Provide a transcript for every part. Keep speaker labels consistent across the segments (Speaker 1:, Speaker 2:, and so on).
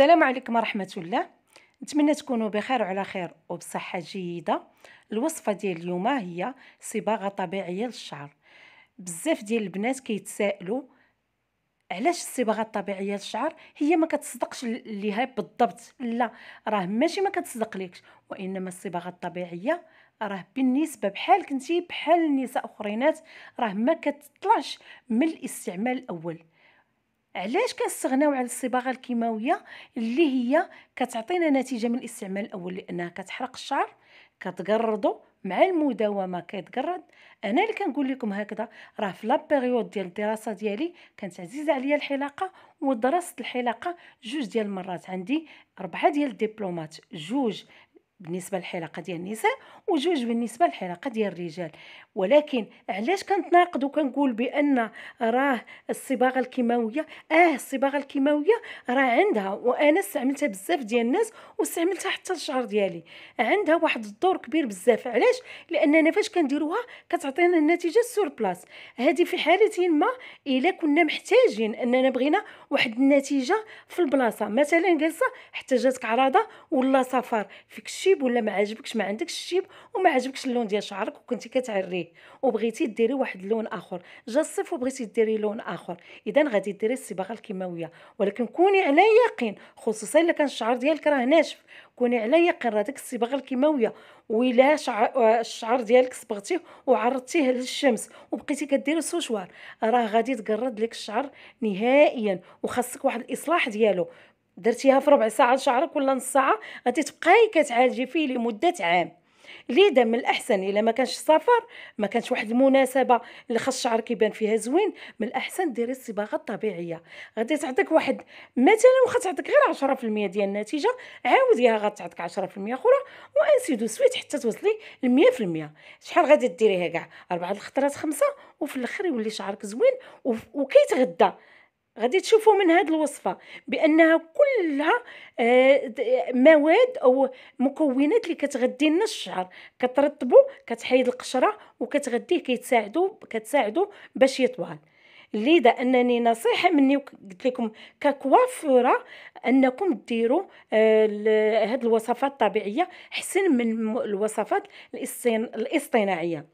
Speaker 1: السلام عليكم ورحمه الله نتمنى تكونوا بخير وعلى خير وبصحه جيده الوصفه ديال اليوم هي صباغه طبيعيه للشعر بزاف ديال البنات كيتسائلوا علاش الصباغه الطبيعيه للشعر هي ما كتصدقش ليها بالضبط لا راه ماشي ما كتصدق ليكش وانما الصباغه الطبيعيه راه بالنسبه بحال كنتي بحال النساء اخرينات راه ما كتطلعش من الاستعمال الاول علاش كنستغناو على الصباغه الكيماويه اللي هي كتعطينا نتيجه من الاستعمال الاول لانها كتحرق الشعر كتقرضو مع المداومه كيتقرض انا اللي كنقول لكم هكذا راه في لابيريود ديال الدراسه ديالي كانت عزيزه عليا الحلاقه ودرست الحلاقه جوج ديال المرات عندي اربعه ديال الدبلومات جوج بالنسبه للحلقه ديال النساء وجوج بالنسبه للحلقه ديال الرجال ولكن علاش كنتناقض وكنقول بان راه الصباغه الكيماويه اه الصباغه الكيماويه راه عندها وانا استعملتها بزاف ديال الناس واستعملتها حتى الشعر ديالي عندها واحد الدور كبير بزاف علاش لاننا فاش كنديروها كتعطينا النتيجه سور بلاس هذه في حاله ما الا كنا محتاجين اننا بغينا واحد النتيجه في البلاصه مثلا جلسه احتاجتك عراضه ولا سفر فيك الشيب ولا ما عجبكش ما عندكش الشيب وما عجبكش اللون ديال شعرك وكنتي كتعريه وبغيتي ديري واحد اللون اخر جا الصيف وبغيتي ديري لون اخر اذا غادي ديري الصباغه الكيماويه ولكن كوني على يقين خصوصا الا كان الشعر ديالك راه ناشف كوني على يقين راه ديك الصباغه الكيماويه ولا الشعر ديالك صبغتيه وعرضتيه للشمس وبقيتي كديري سوشوار راه غادي تقرد لك الشعر نهائيا وخاصك واحد الاصلاح ديالو درتيها في ربع ساعه شعرك ولا نص ساعه غادي تبقاي كتعالجي فيه لمده عام لذا من الاحسن الا ما كانش السفر ما كانش واحد المناسبه اللي خاص شعرك يبان فيها زوين من الاحسن ديري الصباغه الطبيعيه غادي تعطيك واحد مثلا واخا تعطيك غير 10% ديال النتيجه عاوديها غتعطيك 10% اخرى وانسي دو سويت حتى توصلي ل 100% شحال غادي ديريها كاع اربعه الخطرات خمسه وفي الاخر يولي شعرك زوين وكيتغدى غادي تشوفوا من هذه الوصفه بانها كلها آه، مواد او مكونات اللي كتغذي لنا الشعر كترطبو كتحيد القشره وكتغذيه كيتساعدوا كتساعدوا باش يطوال لذا انني نصيحه مني قلت لكم ككوافوره انكم ديروا آه، هذه الوصفات الطبيعيه احسن من الوصفات الاصطناعيه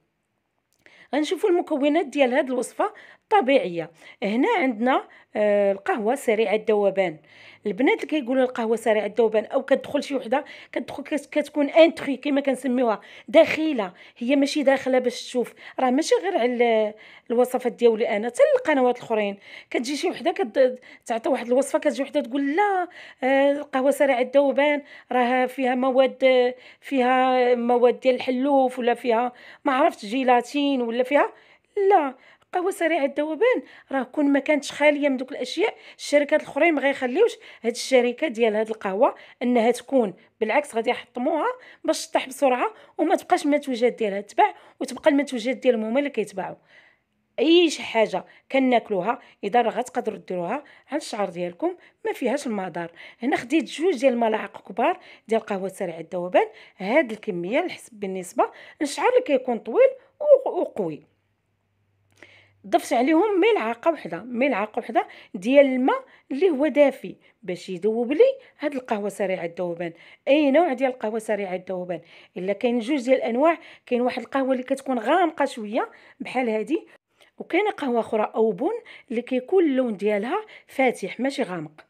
Speaker 1: غنشوفوا المكونات ديال هذه الوصفه الطبيعيه هنا عندنا آه، القهوه سريعه الذوبان البنات اللي كيقولوا القهوه سريعه الذوبان او كتدخل شي وحده كتدخل كتكون انتري كما كنسميوها داخله هي ماشي داخله باش تشوف راه ماشي غير على الوصفات ديالي انا حتى القنوات الاخرين كتجي شي وحده كتعطي واحد الوصفه كتجي وحده تقول لا آه، القهوه سريعه الذوبان راه فيها مواد فيها مواد ديال الحلوف ولا فيها ما عرفت جيلاتين ولا فيها لا قهوه سريعه الذوبان راه كون ما كانتش خاليه من دوك الاشياء الشركات الاخرين ما غيخليوش هاد الشركه ديال هاد القهوه انها تكون بالعكس غادي يحطموها باش تطيح بسرعه وما تبقاش المنتوجات ديالها تباع وتبقى المنتوجات ديالهم هما اللي كيتباعوا اي شي حاجه كناكلوها اذا راه غتقدروا ديروها على الشعر ديالكم ما فيهاش المضار هنا خديت جوج ديال الملاعق كبار ديال قهوه سريعه الذوبان هاد الكميه الحسب بالنسبه للشعر اللي كيكون طويل وقوي ضفت عليهم ملعقه وحده ملعقه وحده ديال الماء اللي هو دافي باش يذوب لي هاد القهوه سريعه الذوبان اي نوع ديال القهوه سريعه الذوبان الا كاين جوج ديال الانواع كاين واحد القهوه اللي كتكون غامقه شويه بحال هذه وكاينه قهوه اخرى اوبون اللي كيكون اللون ديالها فاتح ماشي غامق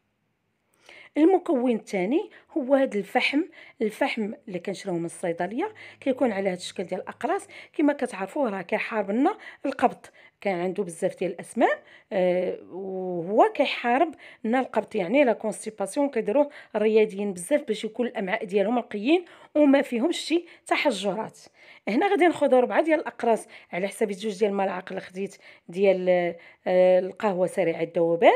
Speaker 1: المكون الثاني هو هذا الفحم الفحم اللي كنشريوه من الصيدليه كيكون على هذا الشكل ديال الاقراص كما كتعرفوا راه كيحارب لنا القبض كان عنده بزاف ديال الاسماء آه وهو كيحارب لنا القبض يعني لا كونستيباسيون كيديروه الرياضيين بزاف باش يكون الامعاء ديالهم نقيين وما فيهمش شي تحجرات هنا غادي ناخذ ربعه ديال الاقراص على حساب جوج ديال الملاعق اللي خديت ديال آه القهوه سريعه الذوبان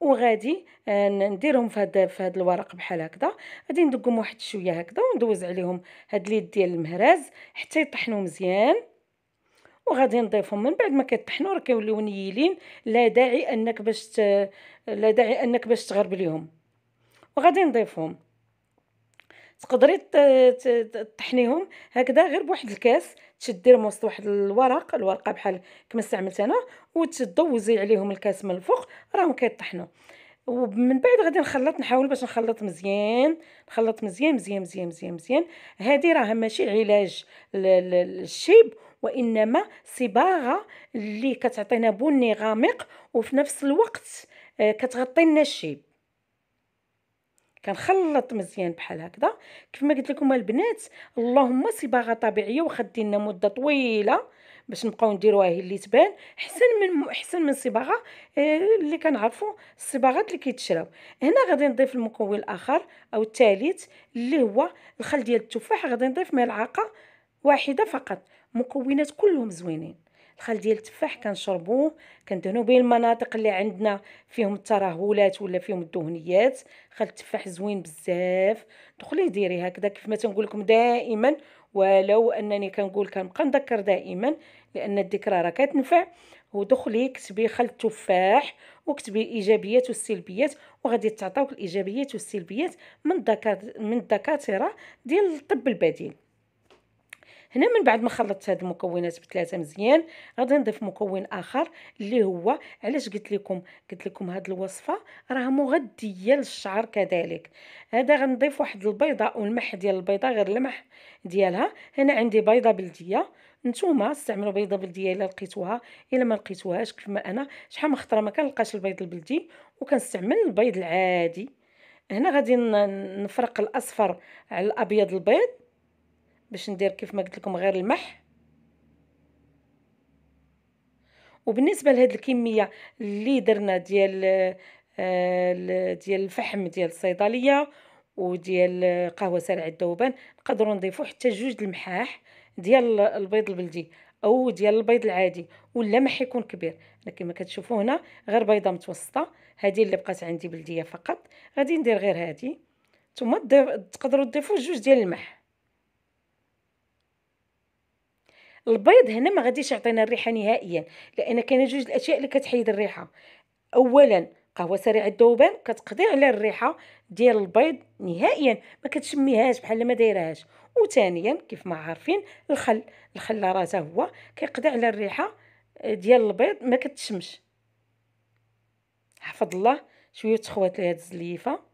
Speaker 1: وغادي آه، نديرهم في هذا في هذا الورق بحال هكذا غادي ندقهم واحد شويه هكذا وندوز عليهم هاد اليد ديال المهراز حتى يطحنوا مزيان وغادي نضيفهم من بعد ما كيطحنوا راه كيوليو نيلين لا داعي انك باش ت... لا داعي انك باش تغربليهم وغادي نضيفهم تقدري تطحنيهم هكذا غير بواحد الكاس تشدي رموست واحد الورق الورقه بحال كما استعملت انا وتدوزي عليهم الكاس من الفوق راهم كيطحنوا ومن بعد غادي نخلط نحاول باش نخلط مزيان نخلط مزيان مزيان مزيان مزيان مزيان هذه راه ماشي علاج للشيب وانما صباغه اللي كتعطينا بني غامق وفي نفس الوقت آه، كتغطي لنا الشيب كنخلط مزيان بحال هكذا كيف ما قلت لكم البنات اللهم صباغه طبيعيه واخا دينا مده طويله باش نبقاو نديروها هي اللي تبان احسن من احسن من صباغه آه، اللي كنعرفوا الصباغات اللي كيتشراو هنا غادي نضيف المكون الاخر او الثالث اللي هو الخل ديال التفاح غادي نضيف ملعقه واحده فقط مكونات كلهم زوينين الخل ديال التفاح كنشربوه كندهنو به المناطق اللي عندنا فيهم الترهلات ولا فيهم الدهنيات خل التفاح زوين بزاف دخلي ديري هكذا كيف ما تنقول لكم دائما ولو انني كنقول كنبقى نذكر دائما لان الذكرى راه كتنفع ودخلي كتبي خل التفاح وكتبي الايجابيات والسلبيات وغادي تعطاوك الايجابيات والسلبيات من الدكاتره ديال الطب البديل هنا من بعد ما خلطت هاد المكونات بثلاثه مزيان غادي نضيف مكون اخر اللي هو علاش قلت لكم قلت لكم هاد الوصفه راه مغذيه للشعر كذلك هذا غنضيف واحد البيضه والمح ديال البيضه غير المح ديالها هنا عندي بيضه بلديه نتوما استعملوا بيضه بلديه الا لقيتوها الا ما لقيتوهاش كيف ما انا شحال من خطره ما كنلقاش البيض البلدي وكنستعمل البيض العادي هنا غادي نفرق الاصفر على الابيض البيض باش ندير كيف ما قلت لكم غير الملح وبالنسبه لهاد الكميه اللي درنا ديال آه، ديال الفحم ديال الصيدليه وديال قهوه سريع الذوبان نقدروا نضيفوا حتى جوج المحاح ديال البيض البلدي او ديال البيض العادي ولا ما يكون كبير انا كما كتشوفوا هنا غير بيضه متوسطه هذه اللي بقات عندي بلديه فقط غادي ندير غير هذه ثم تقدروا تضيفوا جوج ديال المح البيض هنا ما غاديش يعطينا الريحه نهائيا لان كاين جوج الاشياء اللي كتحيد الريحه اولا قهوه سريعه الذوبان كتقضي على الريحه ديال البيض نهائيا ما كتشميهاش بحال ما دايرهاش وثانيا كيف ما عارفين الخل الخل راه هو كيقضي على الريحه آه، ديال البيض ما كتشمش حفظ الله شويه تخوات لهاد الزليفه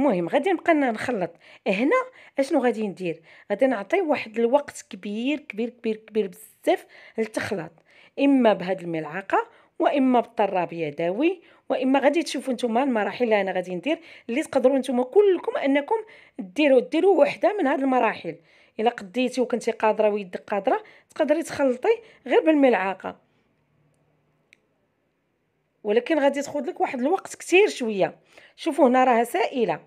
Speaker 1: المهم غادي نبقى نخلط هنا اشنو غادي ندير غادي نعطي واحد الوقت كبير كبير كبير كبير بزاف للتخلاط اما بهاد الملعقه واما بالطراب يدوي واما غادي تشوفوا نتوما المراحل اللي انا غادي ندير اللي تقدروا نتوما كلكم انكم ديروا ديروا وحده من هاد المراحل الا قديتي وكنتي قادره ويدك قادره تقدري تخلطي غير بالملعقه ولكن غادي تاخذ لك واحد الوقت كثير شويه شوفوا هنا راها سائله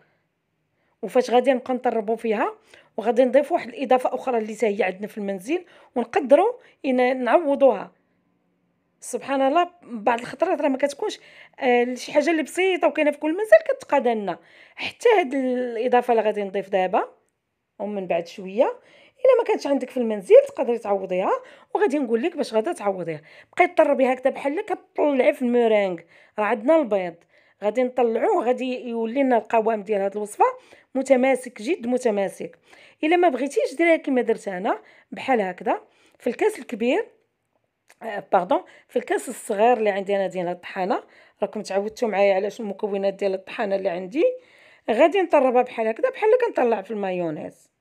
Speaker 1: وفاش غادي نبقى نطربوا فيها وغادي نضيف واحد الاضافه اخرى اللي هي عندنا في المنزل ونقدروا نعوضوها سبحان الله بعض الخطرات راه ما كتكونش آه شي حاجه اللي بسيطه وكاينه في كل منزل كتقاد لنا حتى هاد الاضافه اللي غادي نضيف دابا ومن بعد شويه الا ما كانتش عندك في المنزل تقدري تعوضيها وغادي نقول لك باش غادا تعوضيها بقيت طربي هكذا بحال كطلعي طلعي في الميرينغ راه عندنا البيض غادي نطلعوه وغادي يولي لنا القوام ديال هذه الوصفه متماسك جد متماسك الا ما بغيتيش ديريها كما درت انا بحال هكذا في الكاس الكبير باردون آه، في الكاس الصغير اللي عندي انا ديال الطحانه راكم تعودتوا معايا على شنو المكونات ديال الطحانه اللي عندي غادي نطربها بحال هكذا بحال كنطلع في المايونيز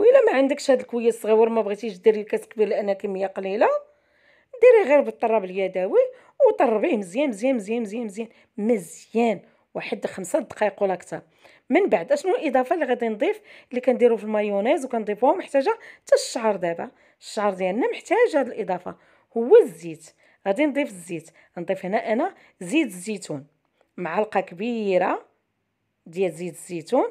Speaker 1: وإلا ما عندكش هاد الكويه الصغيور ما بغيتيش ديري الكاس كبير لان كميه قليله ديري غير بالطراب اليدوي وطربيه مزيان مزيان مزيان مزيان مزيان مزيان واحد خمسة دقائق ولا كتر من بعد اشنو الاضافه اللي غادي نضيف اللي كنديرو في المايونيز وكنضيفوها محتاجه حتى الشعر دابا الشعر ديالنا محتاج هاد الاضافه هو الزيت غادي نضيف الزيت نضيف هنا انا زيت الزيتون معلقه كبيره ديال زيت الزيتون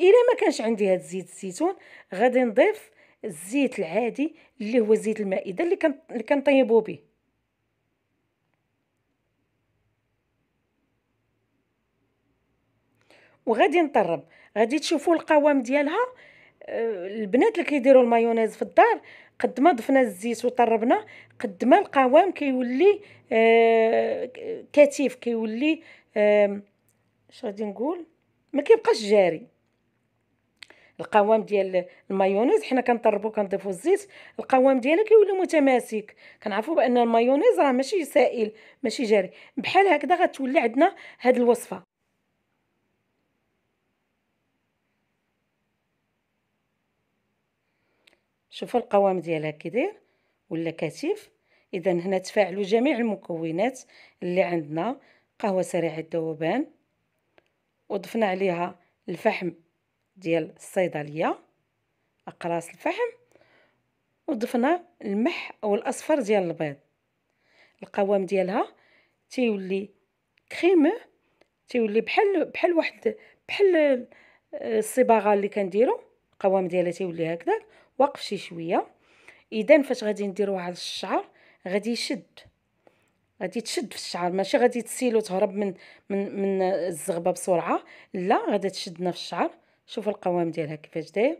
Speaker 1: الا ما كانش عندي هذا زيت الزيتون غادي نضيف الزيت العادي اللي هو زيت المائده اللي كان اللي كنطيبو به وغادي نطرب غادي تشوفوا القوام ديالها آه، البنات اللي كيديروا المايونيز في الدار قد ما ضفنا الزيت وطربنا قد ما القوام كيولي آه، كثيف كيولي اش غادي نقول ما كيبقاش جاري القوام ديال المايونيز حنا كنطربو كنضيفو الزيت القوام ديالها كيولي متماسك كنعرفو بان المايونيز راه ماشي سائل ماشي جاري بحال هكذا غتولي عندنا هاد الوصفه شوفوا القوام ديالها كي داير ولا كثيف اذا هنا تفاعلوا جميع المكونات اللي عندنا قهوه سريعه الذوبان وضفنا عليها الفحم ديال الصيدليه اقراص الفحم وضفنا المح او الاصفر ديال البيض القوام ديالها تيولي كريمو تيولي بحال بحال واحد بحال آه، الصباغه اللي كنديرو القوام ديالها تيولي هكذا واقف شي شويه اذا فاش غادي نديروها على الشعر غادي يشد غادي تشد في الشعر ماشي غادي تسيل وتهرب من من من الزغبه بسرعه لا غادي تشدنا في الشعر شوفوا القوام ديالها كيفاش داير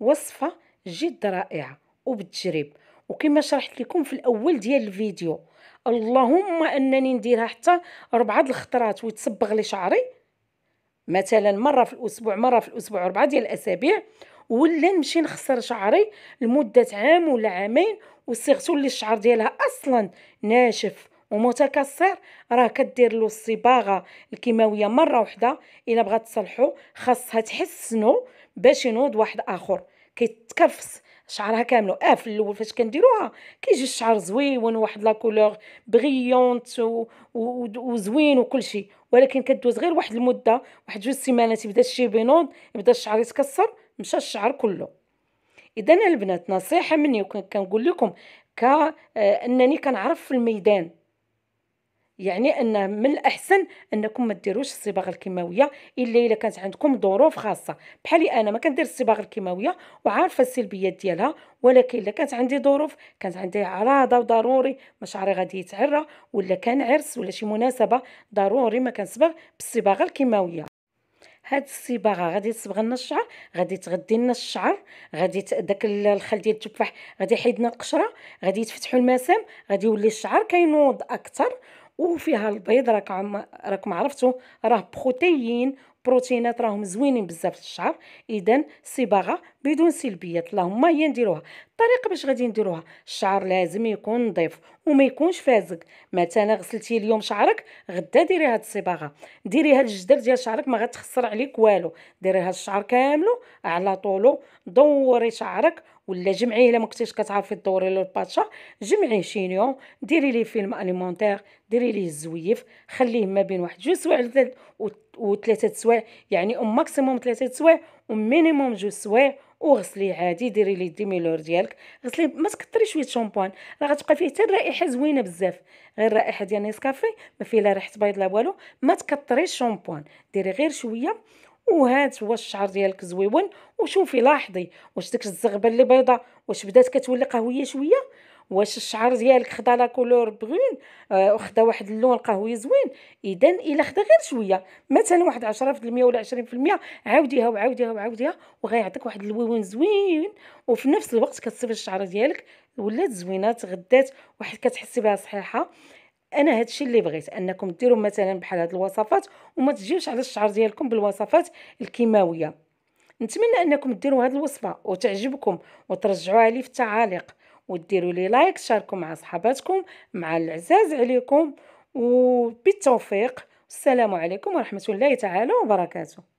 Speaker 1: وصفه جد رائعه وبتجرب وكما شرحت لكم في الاول ديال الفيديو اللهم انني نديرها حتى ربعه الخطرات ويتصبغ لي شعري مثلا مره في الاسبوع مره في الاسبوع ربعه ديال الاسابيع ولا نمشي نخسر شعري لمده عام ولا عامين وصيغتو اللي الشعر ديالها اصلا ناشف ومتكسر راه كدير له الصباغه الكيماويه مره واحده الا بغات تصلحو خاصها تحسنو باش ينوض واحد اخر كيتكرفس شعرها كامل اه في الاول فاش كنديروها كيجي الشعر زويون واحد لا كولور بغيونت وزوين وكلشي ولكن كدوز غير واحد المده واحد جوج سيمانات يبدا الشيء بينوض يبدا الشعر يتكسر مشى الشعر كله اذا البنات نصيحه مني وكنقول لكم كانني آه، كنعرف في الميدان يعني ان من الاحسن انكم ما ديروش الصباغه الكيماويه الا الا كانت عندكم ظروف خاصه بحالي انا ما كندير الصباغه الكيماويه وعارفه السلبيات ديالها ولكن الا كانت عندي ظروف كانت عندي عراضه وضروري ما شعري غادي يتعرى ولا كان عرس ولا شي مناسبه ضروري ما كنصبغ بالصباغه الكيماويه هاد الصباغه غادي تصبغ لنا الشعر غادي تغدي لنا الشعر غادي داك الخل ديال التفاح غادي يحيد لنا القشره غادي يتفتحوا المسام غادي يولي الشعر كينوض اكثر وفيها البيض راك عم راكم عرفتوا راه بروتيين بروتينات راهم زوينين بزاف للشعر اذا صباغه بدون سلبيات اللهم هي نديروها الطريقه باش غادي نديروها الشعر لازم يكون نظيف وما يكونش فازق مثلا غسلتي اليوم شعرك غدا ديري هاد الصباغه ديري هاد الجدر ديال شعرك ما غتخسر عليك والو ديري هاد الشعر كاملو على طولو دوري شعرك ولا جمعيه الا ما كنتيش كتعرفي دوري له الباتشا جمعيه شينيو ديري ليه فيلم اليمونتير ديري ليه الزويف خليه ما بين واحد جوج سوايع وثلاثه سوايع يعني او ماكسيموم ثلاثه سوايع ومينيموم جوج سوايع وغسلي عادي ديري ليه ديميلور ديالك غسليه ما تكثري شويه شامبوان راه غتبقى فيه حتى الرائحه زوينه بزاف غير الرائحه ديال نيسكافي ما فيه لا ريحه بيض لا والو ما تكثريش الشامبوان ديري غير شويه وهات واش الشعر ديالك زويون وشوفي لاحظي واش ديك الزغبه اللي بيضه واش بدات كتولي قهويه شويه واش الشعر ديالك خدا لا كولور برون آه واحد اللون قهوي زوين اذا الا خدا غير شويه مثلا واحد 10% ولا 20% عاوديها وعاوديها وعاوديها وغيعطيك واحد اللون زوين وفي نفس الوقت كتصيب الشعر ديالك ولات زوينه تغدات واحد كتحسي بها صحيحه انا هادشي اللي بغيت انكم ديروا مثلا بحال هاد الوصفات وما تجيوش على الشعر ديالكم بالوصفات الكيماويه نتمنى انكم ديروا هاد الوصفه وتعجبكم وترجعوها لي في التعاليق وديروا لي لايك شاركوا مع صحاباتكم مع العزاز عليكم وبالتوفيق السلام عليكم ورحمه الله تعالى وبركاته